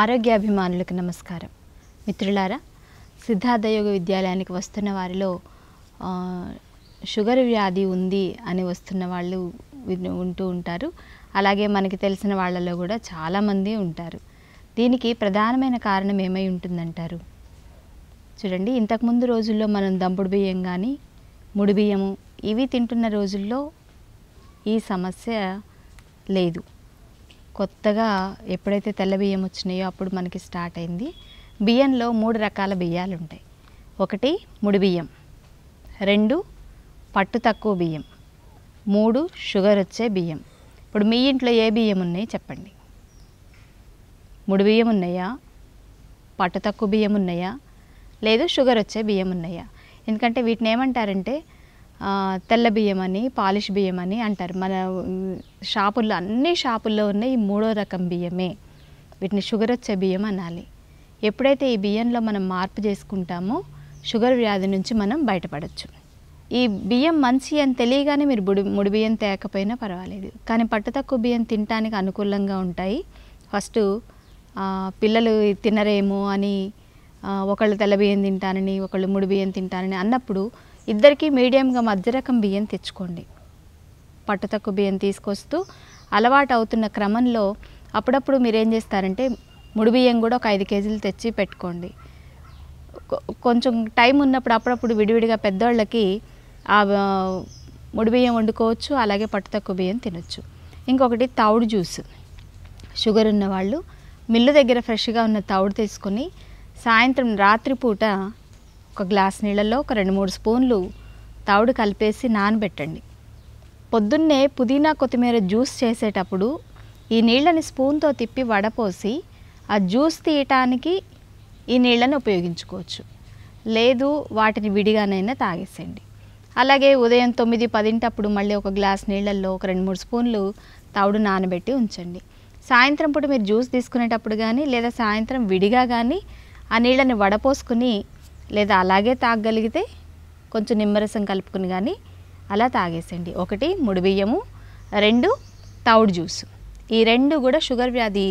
ఆరోగ్యాభిమానులకు నమస్కారం మిత్రులారా సిద్ధార్థ యోగ విద్యాలయానికి వస్తున్న వారిలో షుగర్ వ్యాధి ఉంది అని వస్తున్న వాళ్ళు ఉంటూ ఉంటారు అలాగే మనకి తెలిసిన వాళ్ళలో కూడా చాలామంది ఉంటారు దీనికి ప్రధానమైన కారణం ఏమై ఉంటుందంటారు చూడండి ఇంతకుముందు రోజుల్లో మనం దంపుడు బియ్యం కానీ ముడి బియ్యము ఇవి తింటున్న రోజుల్లో ఈ సమస్య లేదు కొత్తగా ఎప్పుడైతే తెల్ల బియ్యం వచ్చినాయో అప్పుడు మనకి స్టార్ట్ అయింది బియ్యంలో మూడు రకాల బియ్యాలు ఉంటాయి ఒకటి ముడి బియ్యం రెండు పట్టు తక్కువ బియ్యం మూడు షుగర్ వచ్చే బియ్యం ఇప్పుడు మీ ఇంట్లో ఏ బియ్యం ఉన్నాయి చెప్పండి ముడి బియ్యం ఉన్నాయా పట్టు తక్కువ బియ్యం ఉన్నాయా లేదు షుగర్ వచ్చే బియ్యం ఉన్నాయా ఎందుకంటే వీటిని ఏమంటారంటే తెల్ల బియ్యం అని పాలిష్ బియ్యం అని అంటారు మన షాపుల్లో అన్ని షాపుల్లో ఉన్న ఈ మూడో రకం బియ్యమే వీటిని షుగర్ వచ్చే బియ్యం అనాలి ఎప్పుడైతే ఈ బియ్యంలో మనం మార్పు చేసుకుంటామో షుగర్ వ్యాధి నుంచి మనం బయటపడవచ్చు ఈ బియ్యం మంచి అని తెలియగానే మీరు బుడి ముడి బియ్యం తేకపోయినా పర్వాలేదు కానీ పట్టు తక్కువ బియ్యం తినటానికి అనుకూలంగా ఉంటాయి ఫస్ట్ పిల్లలు తినరేమో అని ఒకళ్ళు తెల్ల బియ్యం తింటానని ఒకళ్ళు ముడి బియ్యం తింటానని అన్నప్పుడు ఇద్దరికీ మీడియంగా మధ్యరకం బియ్యం తెచ్చుకోండి పట్టుతక్కు బియ్యం తీసుకొస్తూ అలవాటు అవుతున్న క్రమంలో అప్పుడప్పుడు మీరేం చేస్తారంటే ముడి బియ్యం కూడా ఒక ఐదు కేజీలు తెచ్చి పెట్టుకోండి కొంచెం టైం ఉన్నప్పుడు అప్పుడప్పుడు విడివిడిగా పెద్దవాళ్ళకి ఆ ముడి బియ్యం వండుకోవచ్చు అలాగే పట్టుతక్కు బియ్యం తినొచ్చు ఇంకొకటి తౌడు జ్యూస్ షుగర్ ఉన్నవాళ్ళు మిల్లు దగ్గర ఫ్రెష్గా ఉన్న తౌడు తీసుకొని సాయంత్రం రాత్రిపూట ఒక గ్లాస్ నీళ్ళల్లో ఒక రెండు మూడు స్పూన్లు తవుడు కలిపేసి నానబెట్టండి పొద్దున్నే పుదీనా కొత్తిమీర జ్యూస్ చేసేటప్పుడు ఈ నీళ్ళని స్పూన్తో తిప్పి వడపోసి ఆ జ్యూస్ తీయటానికి ఈ నీళ్ళని ఉపయోగించుకోవచ్చు లేదు వాటిని విడిగానైనా తాగేసేయండి అలాగే ఉదయం తొమ్మిది పదింటప్పుడు మళ్ళీ ఒక గ్లాస్ నీళ్ళల్లో ఒక రెండు మూడు స్పూన్లు తవుడు నానబెట్టి ఉంచండి సాయంత్రం పూట మీరు జ్యూస్ తీసుకునేటప్పుడు కానీ లేదా సాయంత్రం విడిగా కానీ ఆ నీళ్ళని వడపోసుకుని లేదా అలాగే తాగగలిగితే కొంచెం నిమ్మరసం కలుపుకుని కానీ అలా తాగేసండి ఒకటి బియ్యము రెండు తౌడు జ్యూస్ ఈ రెండు కూడా షుగర్ వ్యాధి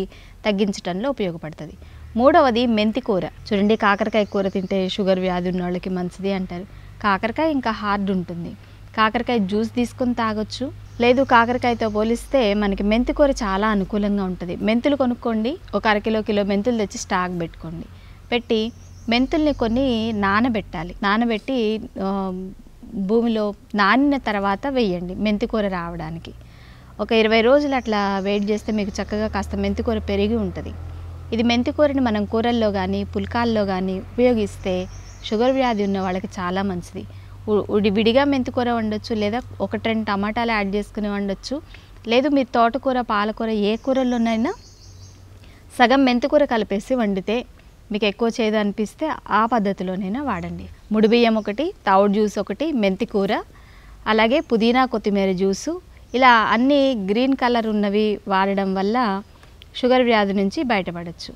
తగ్గించడంలో ఉపయోగపడుతుంది మూడవది మెంతి కూర చూడండి కాకరకాయ కూర తింటే షుగర్ వ్యాధి ఉన్న వాళ్ళకి మంచిది అంటారు కాకరకాయ ఇంకా హార్డ్ ఉంటుంది కాకరకాయ జ్యూస్ తీసుకొని తాగొచ్చు లేదు కాకరకాయతో పోలిస్తే మనకి మెంతి కూర చాలా అనుకూలంగా ఉంటుంది మెంతులు కొనుక్కోండి ఒక అరకిలో కిలో మెంతులు తెచ్చి స్టాక్ పెట్టుకోండి పెట్టి మెంతుల్ని కొన్ని నానబెట్టాలి నానబెట్టి భూమిలో నానిన తర్వాత వేయండి మెంతికూర రావడానికి ఒక ఇరవై రోజులు అట్లా వెయిట్ చేస్తే మీకు చక్కగా కాస్త మెంతికూర పెరిగి ఉంటుంది ఇది మెంతికూరని మనం కూరల్లో కానీ పుల్కాల్లో కానీ ఉపయోగిస్తే షుగర్ వ్యాధి ఉన్న వాళ్ళకి చాలా మంచిది ఉడి విడిగా మెంతికూర వండొచ్చు లేదా ఒకటి రెండు టమాటాలు యాడ్ చేసుకుని వండొచ్చు లేదు మీరు తోటకూర పాలకూర ఏ కూరల్లోనైనా సగం మెంతికూర కలిపేసి వండితే మీకు ఎక్కువ చేదు అనిపిస్తే ఆ పద్ధతిలోనైనా వాడండి ముడిబియ్యం ఒకటి తావుడు జ్యూస్ ఒకటి మెంతి కూర అలాగే పుదీనా కొత్తిమీర జ్యూసు ఇలా అన్ని గ్రీన్ కలర్ ఉన్నవి వాడడం వల్ల షుగర్ వ్యాధి నుంచి బయటపడవచ్చు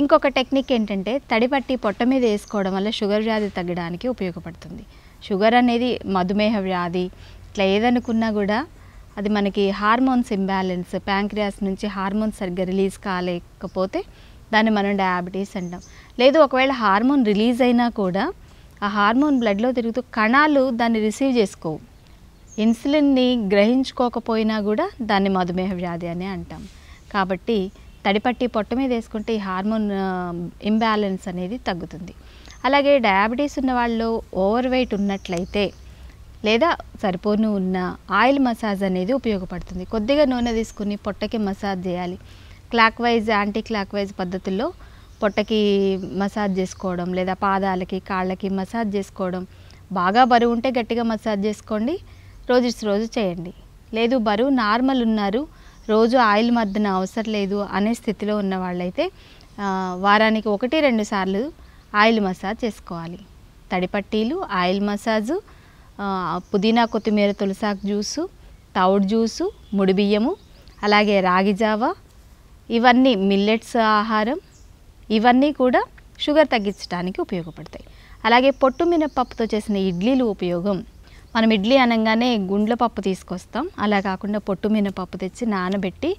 ఇంకొక టెక్నిక్ ఏంటంటే తడిపట్టి పొట్ట మీద వేసుకోవడం వల్ల షుగర్ వ్యాధి తగ్గడానికి ఉపయోగపడుతుంది షుగర్ అనేది మధుమేహ వ్యాధి ఇట్లా ఏదనుకున్నా కూడా అది మనకి హార్మోన్స్ ఇంబ్యాలెన్స్ ప్యాంక్రియాస్ నుంచి హార్మోన్స్ సరిగ్గా రిలీజ్ కాలేకపోతే దాన్ని మనం డయాబెటీస్ అంటాం లేదు ఒకవేళ హార్మోన్ రిలీజ్ అయినా కూడా ఆ హార్మోన్ బ్లడ్లో తిరుగుతూ కణాలు దాన్ని రిసీవ్ చేసుకోవు ఇన్సులిన్ని గ్రహించుకోకపోయినా కూడా దాన్ని మధుమేహ వ్యాధి అని అంటాం కాబట్టి తడిపట్టి పొట్ట మీద వేసుకుంటే ఈ హార్మోన్ ఇంబ్యాలెన్స్ అనేది తగ్గుతుంది అలాగే డయాబెటీస్ ఉన్న వాళ్ళు ఓవర్ వెయిట్ ఉన్నట్లయితే లేదా సరిపోను ఉన్న ఆయిల్ మసాజ్ అనేది ఉపయోగపడుతుంది కొద్దిగా నూనె తీసుకుని పొట్టకి మసాజ్ చేయాలి clockwise anticlockwise పద్ధతుల్లో పొట్టకి మసాజ్ చేసుకోవడం లేదా పాదాలకి కాళ్ళకి మసాజ్ చేసుకోవడం బాగా బరువు ఉంటే గట్టిగా మసాజ్ చేసుకోండి రోజు రోజు చేయండి లేదు బరువు నార్మల్ ఉన్నారు రోజు ఆయిల్ మద్దన అవసరం లేదు అనే స్థితిలో ఉన్న వాళ్ళైతే వారానికి ఒకటి రెండు సార్లు ఆయిల్ మసాజ్ చేసుకోవాలి తడిపట్టీలు ఆయిల్ మసాజు పుదీనా కొత్తిమీర తులసాకు జ్యూసు తౌడ్ జ్యూసు ముడిబియ్యము అలాగే రాగి జావా ఇవన్నీ మిల్లెట్స్ ఆహారం ఇవన్నీ కూడా షుగర్ తగ్గించడానికి ఉపయోగపడతాయి అలాగే పొట్టు మినపప్పుతో చేసిన ఇడ్లీలు ఉపయోగం మనం ఇడ్లీ అనగానే గుండ్ల పప్పు తీసుకొస్తాం అలా కాకుండా పొట్టు మినపప్పు తెచ్చి నానబెట్టి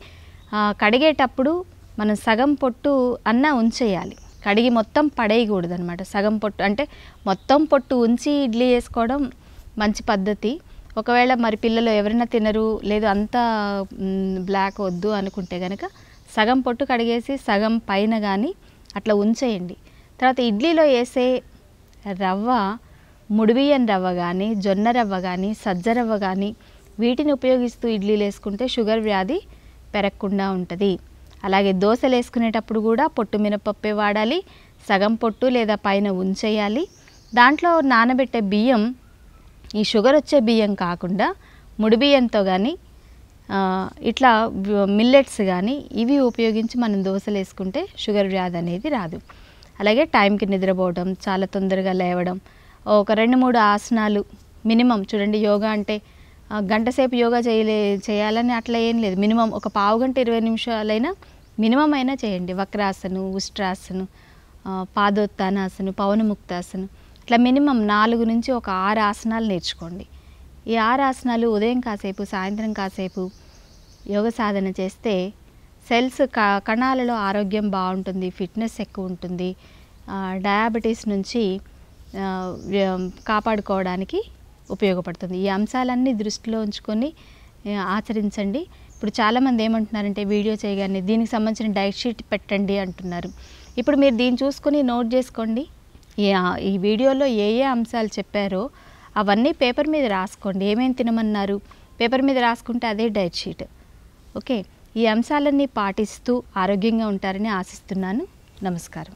కడిగేటప్పుడు మనం సగం పొట్టు అన్న ఉంచేయాలి కడిగి మొత్తం పడేయకూడదు అనమాట సగం పొట్టు అంటే మొత్తం పొట్టు ఉంచి ఇడ్లీ వేసుకోవడం మంచి పద్ధతి ఒకవేళ మరి పిల్లలు ఎవరైనా తినరు లేదు అంత బ్లాక్ వద్దు అనుకుంటే కనుక సగం పొట్టు కడిగేసి సగం పైన కానీ అట్లా ఉంచేయండి తర్వాత ఇడ్లీలో వేసే రవ్వ ముడిబియ్యం రవ్వ కానీ జొన్న రవ్వ కానీ సజ్జ రవ్వ కానీ వీటిని ఉపయోగిస్తూ ఇడ్లీలు వేసుకుంటే షుగర్ వ్యాధి పెరగకుండా ఉంటుంది అలాగే దోశలు వేసుకునేటప్పుడు కూడా పొట్టు మినపప్పే వాడాలి సగం పొట్టు లేదా పైన ఉంచేయాలి దాంట్లో నానబెట్టే బియ్యం ఈ షుగర్ వచ్చే బియ్యం కాకుండా ముడి బియ్యంతో కానీ ఇట్లా మిల్లెట్స్ కానీ ఇవి ఉపయోగించి మనం దోశలు వేసుకుంటే షుగర్ వ్యాధి అనేది రాదు అలాగే టైంకి నిద్రపోవడం చాలా తొందరగా లేవడం ఒక రెండు మూడు ఆసనాలు మినిమం చూడండి యోగా అంటే గంటసేపు యోగా చేయలే చేయాలని అట్లా ఏం లేదు మినిమం ఒక పావు గంట ఇరవై నిమిషాలైనా మినిమం అయినా చేయండి వక్రాసను ఉష్ట్రాసను పాదోత్తానాసను పవనముక్తాసను ఇట్లా మినిమం నాలుగు నుంచి ఒక ఆరు ఆసనాలు నేర్చుకోండి ఈ ఆరు ఆసనాలు ఉదయం కాసేపు సాయంత్రం కాసేపు యోగ సాధన చేస్తే సెల్స్ క కణాలలో ఆరోగ్యం బాగుంటుంది ఫిట్నెస్ ఎక్కువ ఉంటుంది డయాబెటీస్ నుంచి కాపాడుకోవడానికి ఉపయోగపడుతుంది ఈ అంశాలన్నీ దృష్టిలో ఉంచుకొని ఆచరించండి ఇప్పుడు చాలామంది ఏమంటున్నారంటే వీడియో చేయగానే దీనికి సంబంధించిన డైట్ షీట్ పెట్టండి అంటున్నారు ఇప్పుడు మీరు దీన్ని చూసుకొని నోట్ చేసుకోండి ఈ వీడియోలో ఏ ఏ అంశాలు చెప్పారో అవన్నీ పేపర్ మీద రాసుకోండి ఏమేమి తినమన్నారు పేపర్ మీద రాసుకుంటే అదే డైట్ షీట్ ఓకే ఈ అంశాలన్నీ పాటిస్తూ ఆరోగ్యంగా ఉంటారని ఆశిస్తున్నాను నమస్కారం